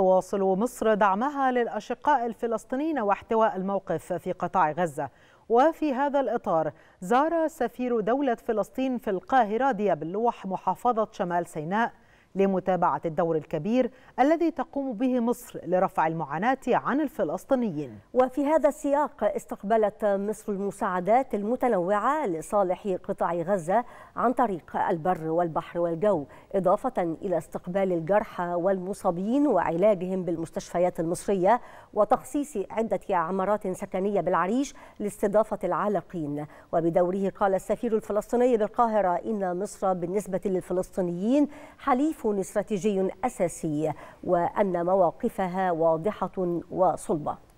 تواصل مصر دعمها للأشقاء الفلسطينيين واحتواء الموقف في قطاع غزة وفي هذا الإطار زار سفير دولة فلسطين في القاهرة دياب اللوح محافظة شمال سيناء لمتابعة الدور الكبير الذي تقوم به مصر لرفع المعاناة عن الفلسطينيين وفي هذا السياق استقبلت مصر المساعدات المتنوعة لصالح قطاع غزة عن طريق البر والبحر والجو إضافة إلى استقبال الجرحى والمصابين وعلاجهم بالمستشفيات المصرية وتخصيص عدة عمارات سكنية بالعريش لاستضافة العالقين وبدوره قال السفير الفلسطيني بالقاهرة إن مصر بالنسبة للفلسطينيين حليف موقف استراتيجي أساسي وأن مواقفها واضحة وصلبة